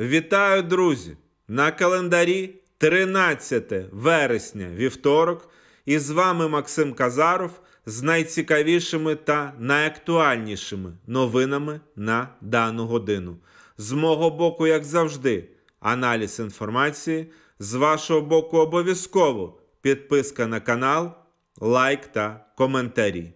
Вітаю, друзі! На календарі 13 вересня вівторок, і з вами Максим Казаров з найцікавішими та найактуальнішими новинами на дану годину. З мого боку, як завжди, аналіз інформації. З вашого боку, обов'язково підписка на канал, лайк та коментарі.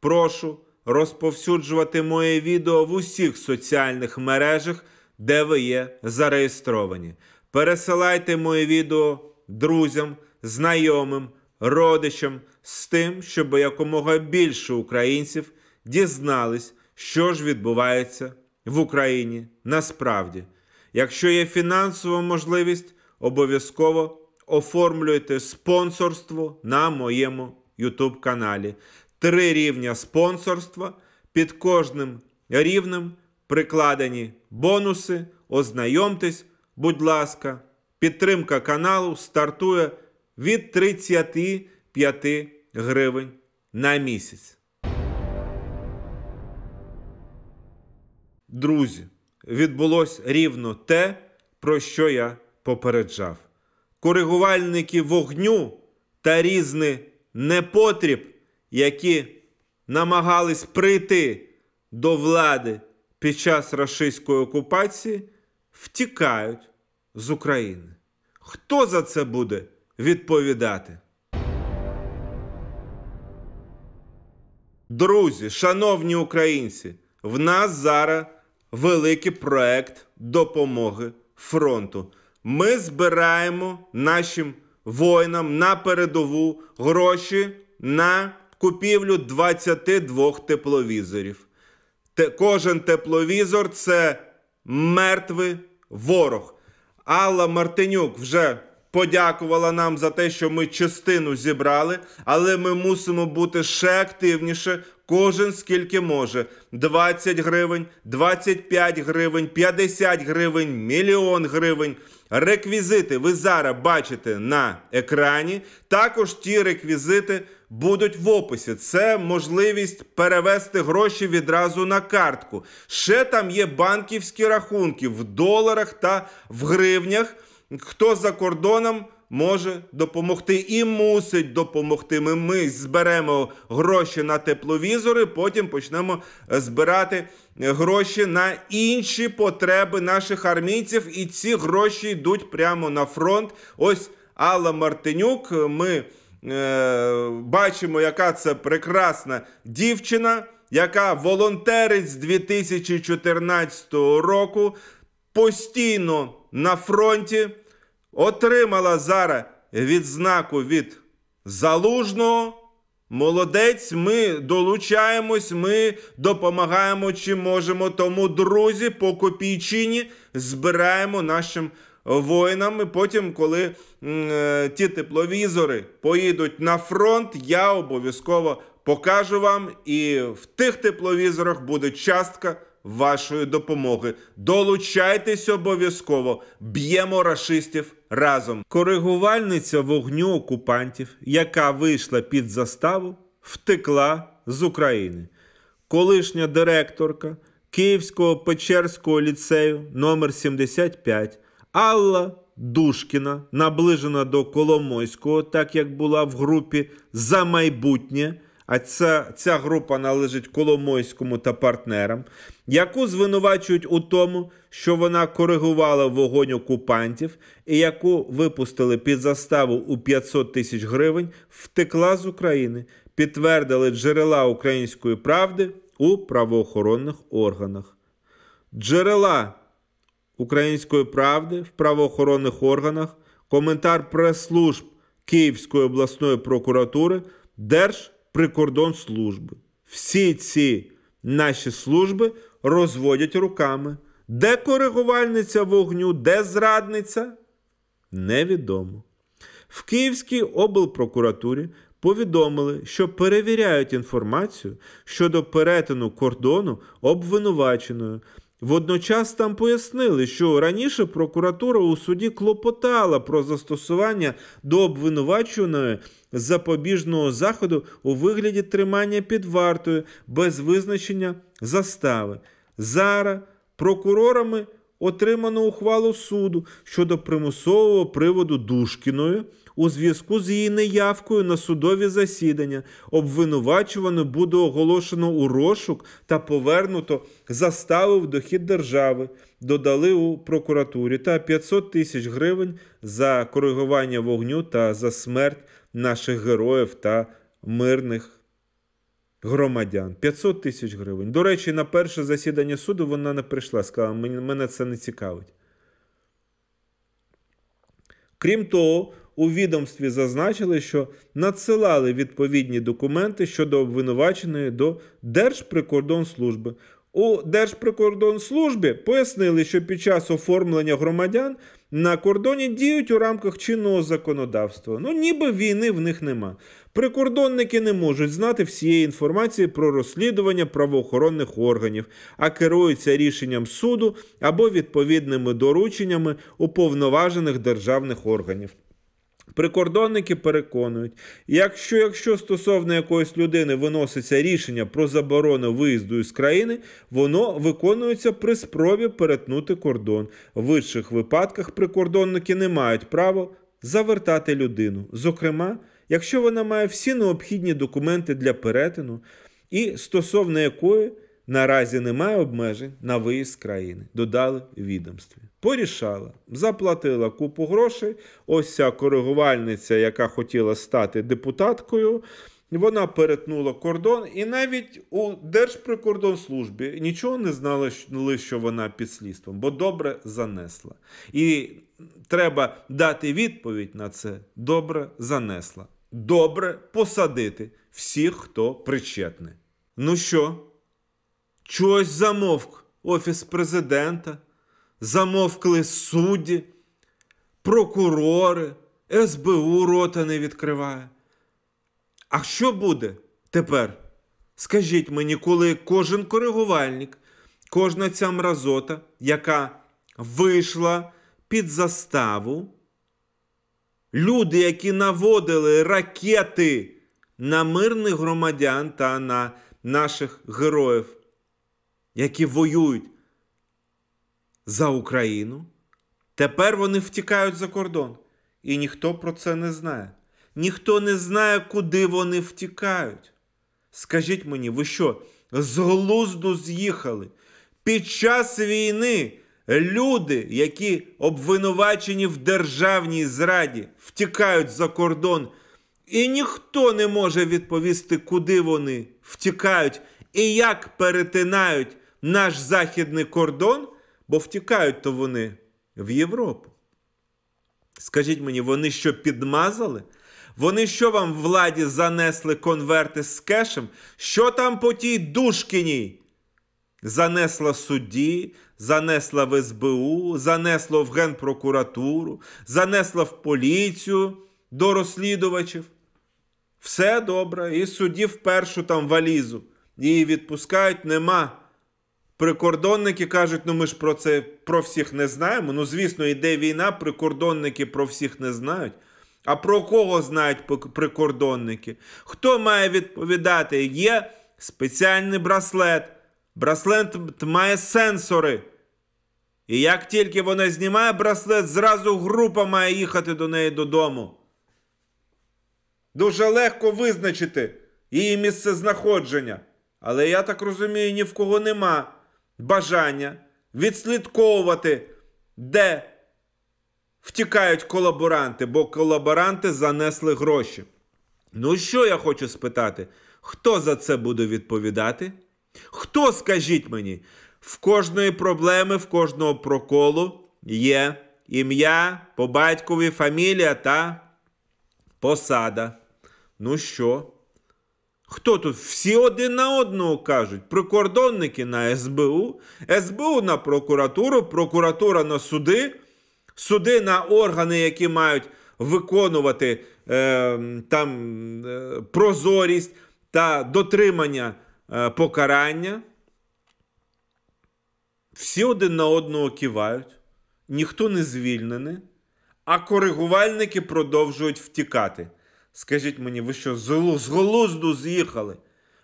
Прошу розповсюджувати моє відео в усіх соціальних мережах де ви є зареєстровані. Пересилайте моє відео друзям, знайомим, родичам з тим, щоб якомога більше українців дізнались, що ж відбувається в Україні насправді. Якщо є фінансова можливість, обов'язково оформлюйте спонсорство на моєму YouTube каналі. Три рівня спонсорства під кожним рівнем прикладені бонуси. Ознайомтесь, будь ласка, підтримка каналу стартує від 35 гривень на місяць. Друзі, відбулось рівно те, про що я попереджав. Коригувальники вогню та різний непотріб, які намагались прийти до влади під час рашистської окупації втікають з України. Хто за це буде відповідати? Друзі, шановні українці, в нас зараз великий проект допомоги фронту. Ми збираємо нашим воїнам на передову гроші на купівлю 22 тепловізорів те, кожен тепловізор це мертвий ворог. Алла Мартинюк вже подякувала нам за те, що ми частину зібрали, але ми мусимо бути ще активніше. Кожен скільки може: 20 гривень, 25 гривень, 50 гривень, мільйон гривень. Реквізити ви зараз бачите на екрані. Також ті реквізити будуть в описі. Це можливість перевести гроші відразу на картку. Ще там є банківські рахунки в доларах та в гривнях. Хто за кордоном? Може допомогти і мусить допомогти. Ми ми зберемо гроші на тепловізори, потім почнемо збирати гроші на інші потреби наших армійців, і ці гроші йдуть прямо на фронт. Ось Алла Мартинюк. Ми Е, бачимо, яка це прекрасна дівчина, яка волонтерить з 2014 року, постійно на фронті, отримала зараз відзнаку від залужного. Молодець, ми долучаємось, ми допомагаємо, чи можемо. Тому, друзі, по копійчині збираємо нашим. Воїнами Потім, коли е, ті тепловізори поїдуть на фронт, я обов'язково покажу вам. І в тих тепловізорах буде частка вашої допомоги. Долучайтесь обов'язково, б'ємо рашистів разом. Коригувальниця вогню окупантів, яка вийшла під заставу, втекла з України. Колишня директорка Київського Печерського ліцею номер 75 Алла Душкіна, наближена до Коломойського, так як була в групі за майбутнє. А ця ця група належить Коломойському та партнерам, яку звинувачують у тому, що вона коригувала вогонь окупантів, і яку випустили під заставу у 500 тисяч гривень, втекла з України, підтвердили джерела української правди у правоохоронних органах. Джерела української правди в правоохоронних органах, коментар прес-служб Київської обласної прокуратури, Держприкордонслужби. Всі ці наші служби розводять руками. Де коригувальниця вогню, де зрадниця? Невідомо. В Київській облпрокуратурі повідомили, що перевіряють інформацію щодо перетину кордону обвинуваченою Водночас там пояснили, що раніше прокуратура у суді клопотала про застосування до обвинуваченої запобіжного заходу у вигляді тримання під вартою без визначення застави. Зараз прокурорами отримано ухвалу суду щодо примусового приводу Душкіною у зв'язку з її неявкою на судові засідання. Обвинувачувано буде оголошено у розшук та повернуто в дохід держави, додали у прокуратурі та 500 тисяч гривень за коригування вогню та за смерть наших героїв та мирних. Громадян 500 тисяч гривень. До речі, на перше засідання суду вона не прийшла, сказала, мене це не цікавить. Крім того, у відомстві зазначили, що надсилали відповідні документи щодо обвинуваченої до Держприкордонслужби. У Держприкордонслужбі пояснили, що під час оформлення громадян на кордоні діють у рамках чинного законодавства. Ну, ніби війни в них нема. Прикордонники не можуть знати всієї інформації про розслідування правоохоронних органів, а керуються рішенням суду або відповідними дорученнями уповноважених державних органів. Прикордонники переконують, якщо якщо стосовно якоїсь людини виноситься рішення про заборону виїзду із країни, воно виконується при спробі перетнути кордон. В інших випадках прикордонники не мають права завертати людину, зокрема, якщо вона має всі необхідні документи для перетину, і стосовно якої наразі немає обмежень на виїзд з країни, додали відомстві. Порішала, заплатила купу грошей. Ось ця коригувальниця, яка хотіла стати депутаткою, вона перетнула кордон, і навіть у Держприкордонслужбі нічого не знали, що вона під слідством, бо добре занесла. І треба дати відповідь на це: добре занесла. Добре посадити всіх, хто причетний. Ну що, чогось замовк Офіс президента? замовкли судді, прокурори, СБУ рота не відкриває. А що буде тепер? Скажіть мені, коли кожен коригувальник, кожна ця мразота, яка вийшла під заставу, люди, які наводили ракети на мирних громадян та на наших героїв, які воюють за Україну. Тепер вони втікають за кордон. І ніхто про це не знає. Ніхто не знає, куди вони втікають. Скажіть мені, ви що, з глузду з'їхали? Під час війни люди, які обвинувачені в державній зраді, втікають за кордон, і ніхто не може відповісти, куди вони втікають і як перетинають наш західний кордон бо втікають то вони в Європу. Скажіть мені, вони що підмазали? Вони що вам владі занесли конверти з кешем? Що там по тій Душкіні? Занесла судді, занесла в СБУ, занесла в Генпрокуратуру, занесла в поліцію до розслідувачів. Все добре, і судді в першу там валізу. Її відпускають, нема. Прикордонники кажуть, ну ми ж про це про всіх не знаємо. Ну, звісно, йде війна, прикордонники про всіх не знають. А про кого знають прикордонники? Хто має відповідати? Є спеціальний браслет. Браслет має сенсори. І як тільки вона знімає браслет, зразу група має їхати до неї додому. Дуже легко визначити її місцезнаходження. Але я так розумію, ні в кого нема бажання відслідковувати, де втікають колаборанти, бо колаборанти занесли гроші. Ну, що я хочу спитати? Хто за це буде відповідати? Хто, скажіть мені, в кожної проблеми, в кожного проколу є ім'я по батькові, фамілія та посада. Ну що? Хто тут? Всі один на одного кажуть: прикордонники на СБУ, СБУ на прокуратуру, прокуратура на суди, суди на органи, які мають виконувати е, там е, прозорість та дотримання е, покарання. Всі один на одного кивають, ніхто не звільнений, а коригувальники продовжують втікати. Скажіть мені, ви що, з глузду з'їхали?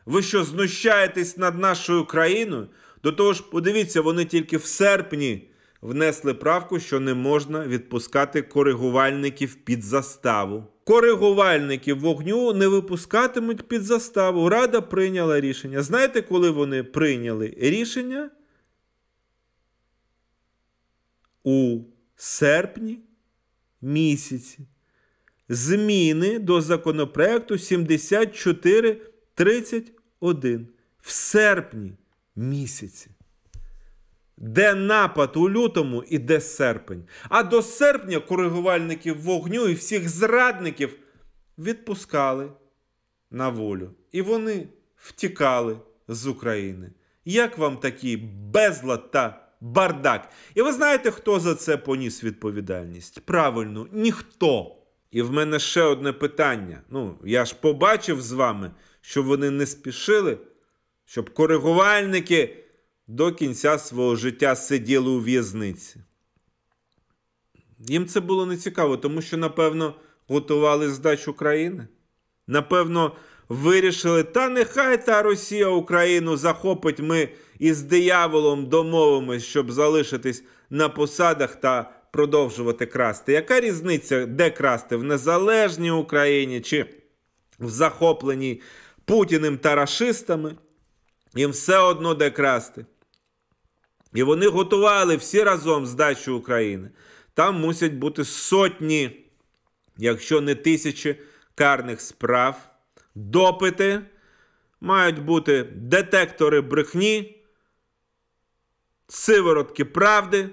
Ви що знущаєтесь над нашою країною? До того ж, подивіться, вони тільки в серпні внесли правку, що не можна відпускати коригувальників під заставу. Коригувальників вогню не випускатимуть під заставу. Рада прийняла рішення. Знаєте, коли вони прийняли рішення? У серпні місяці зміни до законопроекту 7431 в серпні місяці. Де напад у лютому і де серпень. А до серпня коригувальників вогню і всіх зрадників відпускали на волю. І вони втікали з України. Як вам такий безлад та бардак? І ви знаєте, хто за це поніс відповідальність? Правильно, ніхто. І в мене ще одне питання. Ну, я ж побачив з вами, що вони не спішили, щоб коригувальники до кінця свого життя сиділи у в'язниці. Їм це було не цікаво, тому що, напевно, готували здачу країни, Напевно, вирішили, та нехай та Росія Україну захопить ми із дияволом домовимось, щоб залишитись на посадах та продовжувати красти. Яка різниця, де красти? В незалежній Україні чи в захопленій Путіним та рашистами? Їм все одно де красти. І вони готували всі разом здачу України. Там мусять бути сотні, якщо не тисячі карних справ, допити, мають бути детектори брехні, сиворотки правди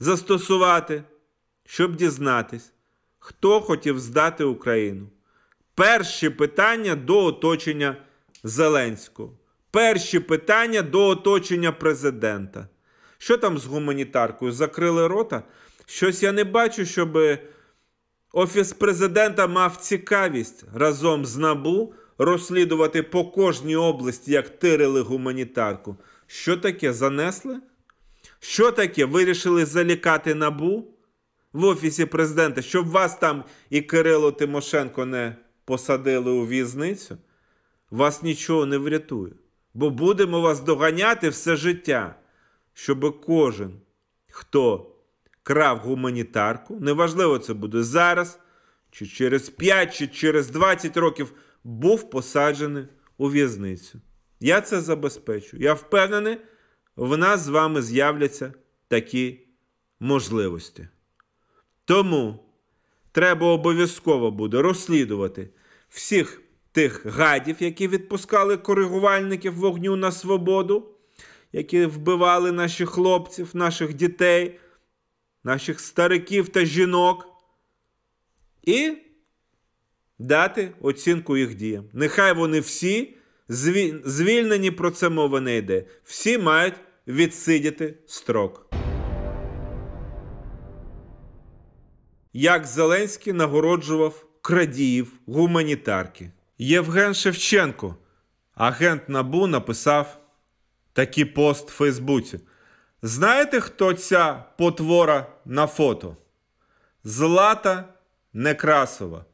застосувати, щоб дізнатись, хто хотів здати Україну. Перші питання до оточення Зеленського. Перші питання до оточення президента. Що там з гуманітаркою? Закрили рота? Щось я не бачу, щоб Офіс президента мав цікавість разом з НАБУ розслідувати по кожній області, як тирили гуманітарку. Що таке занесли? Що таке? Вирішили залікати набу в Офісі президента, щоб вас там і Кирило Тимошенко не посадили у в'язницю, вас нічого не врятує. Бо будемо вас доганяти все життя, щоб кожен, хто крав гуманітарку, неважливо це буде зараз, чи через 5, чи через 20 років, був посаджений у в'язницю. Я це забезпечу. Я впевнений в нас з вами з'являться такі можливості. Тому треба обов'язково буде розслідувати всіх тих гадів, які відпускали коригувальників вогню на свободу, які вбивали наших хлопців, наших дітей, наших стариків та жінок. І дати оцінку їх діям. Нехай вони всі звільнені про це мова не йде. Всі мають відсидіти строк. Як Зеленський нагороджував крадіїв гуманітарки. Євген Шевченко, агент Набу, написав такий пост в Фейсбуці. Знаєте, хто ця потвора на фото? Злата Некрасова,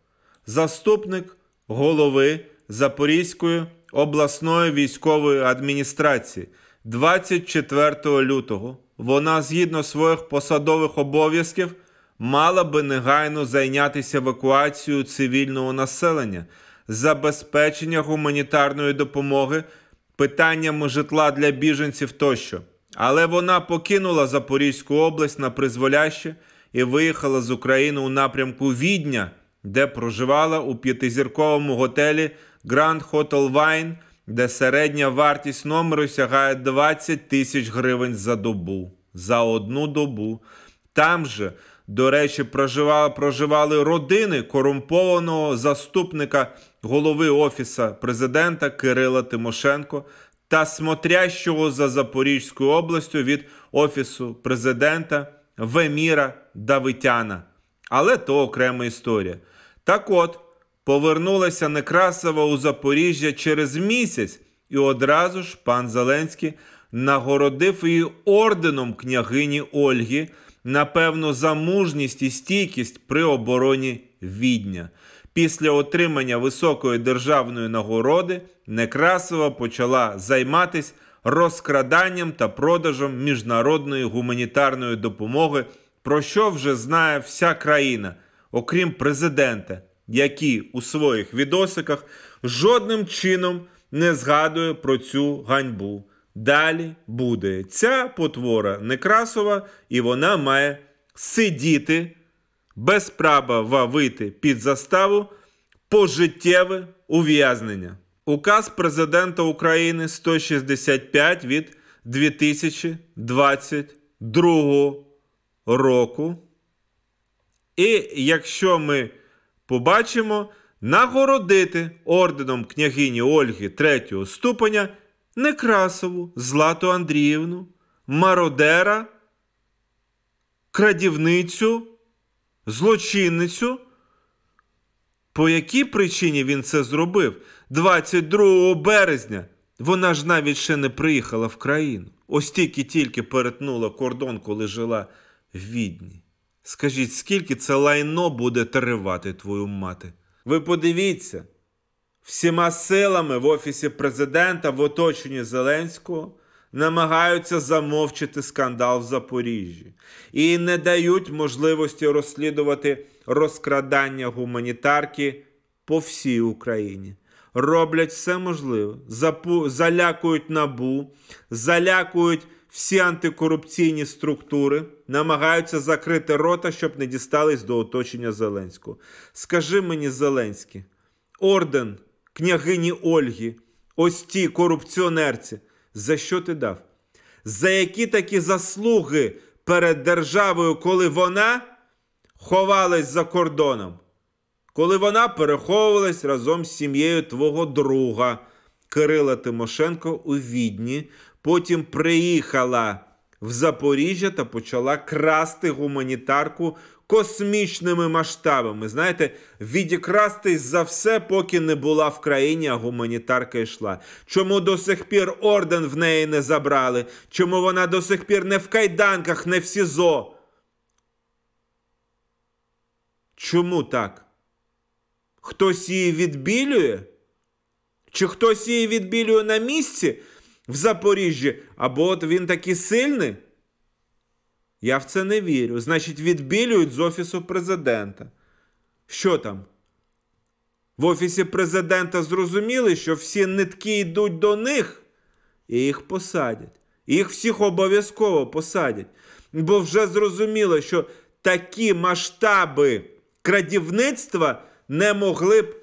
заступник голови Запорізької обласної військової адміністрації. 24 лютого вона, згідно своїх посадових обов'язків, мала би негайно зайнятися евакуацією цивільного населення, забезпечення гуманітарної допомоги, питанням житла для біженців тощо. Але вона покинула Запорізьку область на призволяще і виїхала з України у напрямку Відня, де проживала у п'ятизірковому готелі Grand Hotel Wine – де середня вартість номеру сягає 20 тисяч гривень за добу, за одну добу. Там же, до речі, проживали, проживали родини корумпованого заступника голови Офіса президента Кирила Тимошенко та смотрящого за Запорізькою областю від Офісу президента Веміра Давитяна. Але то окрема історія. Так от. Повернулася Некрасова у Запоріжжя через місяць, і одразу ж пан Зеленський нагородив її орденом княгині Ольги, напевно, за мужність і стійкість при обороні відня. Після отримання високої державної нагороди Некрасова почала займатися розкраданням та продажем міжнародної гуманітарної допомоги, про що вже знає вся країна, окрім президента які у своїх відосиках жодним чином не згадує про цю ганьбу. Далі буде ця потвора Некрасова, і вона має сидіти без права вавити під заставу пожиттєве ув'язнення. Указ президента України 165 від 2022 року. І якщо ми побачимо нагородити орденом княгині Ольги третього ступеня Некрасову Злату Андріївну, мародера, крадівницю, злочинницю. По якій причині він це зробив 22 березня. Вона ж навіть ще не приїхала в країну. Ось тільки тільки перетнула кордон, коли жила в Відні. Скажіть, скільки це лайно буде тривати твою мати? Ви подивіться, всіма силами в Офісі президента в оточенні Зеленського намагаються замовчити скандал в Запоріжжі і не дають можливості розслідувати розкрадання гуманітарки по всій Україні. Роблять все можливе, залякують набу, залякують всі антикорупційні структури намагаються закрити рота, щоб не дістались до оточення Зеленського. Скажи мені, Зеленський, орден княгині Ольги, ось ті корупціонерці, за що ти дав? За які такі заслуги перед державою, коли вона ховалась за кордоном? Коли вона переховувалась разом з сім'єю твого друга Кирила Тимошенко у відні, Потім приїхала в Запоріжжя та почала красти гуманітарку космічними масштабами. Знаєте, відікрастись за все, поки не була в країні, а гуманітарка йшла. Чому до сих пір орден в неї не забрали? Чому вона до сих пір не в кайданках, не в СІЗО? Чому так? Хтось її відбілює? Чи хтось її відбілює на місці? в Запоріжжі, або от він такий сильний. Я в це не вірю. Значить, відбілюють з Офісу президента. Що там? В Офісі президента зрозуміли, що всі нитки йдуть до них і їх посадять. І їх всіх обов'язково посадять. Бо вже зрозуміло, що такі масштаби крадівництва не могли б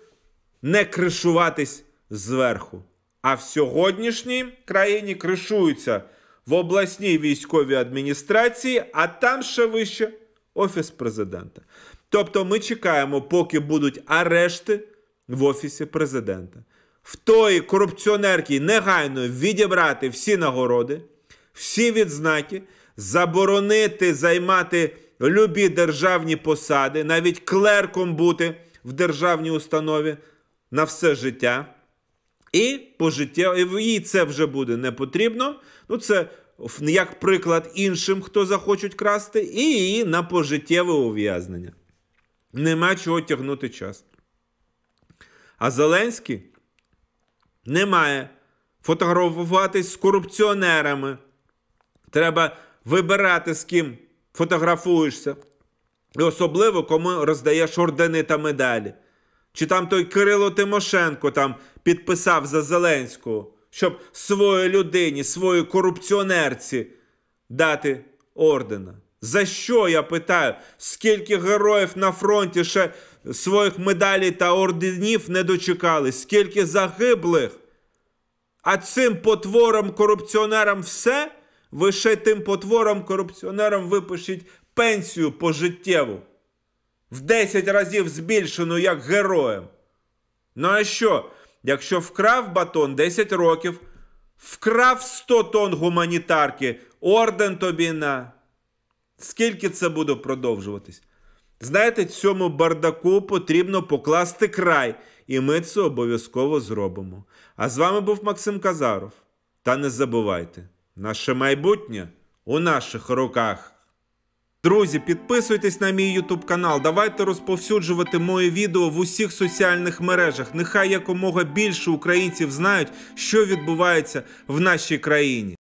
не кришуватись зверху. А в сьогоднішній країні кришуються в обласній військовій адміністрації, а там ще вище Офіс президента. Тобто ми чекаємо, поки будуть арешти в Офісі президента. В тої корупціонерки негайно відібрати всі нагороди, всі відзнаки, заборонити займати любі державні посади, навіть клерком бути в державній установі на все життя. І пожиття, і їй це вже буде не потрібно. Ну, це як приклад іншим, хто захочуть красти, і її на пожиттєве ув'язнення. Нема чого тягнути час. А Зеленський не має фотографуватись з корупціонерами. Треба вибирати, з ким фотографуєшся. І особливо, кому роздаєш ордени та медалі. Чи там той Кирило Тимошенко там підписав за Зеленського, щоб своїй людині, своїй корупціонерці дати ордена? За що я питаю? Скільки героїв на фронті ще своїх медалей та орденів не дочекали, скільки загиблих? А цим потворам корупціонерам все? Ви ще тим потворам корупціонерам випишіть пенсію пожиттєву в 10 разів збільшену як героєм. Ну а що, якщо вкрав батон 10 років, вкрав 100 тонн гуманітарки, орден тобі на. Скільки це буде продовжуватись? Знаєте, цьому бардаку потрібно покласти край, і ми це обов'язково зробимо. А з вами був Максим Казаров. Та не забувайте, наше майбутнє у наших руках. Друзі, підписуйтесь на мій YouTube канал. Давайте розповсюджувати моє відео в усіх соціальних мережах. Нехай якомога більше українців знають, що відбувається в нашій країні.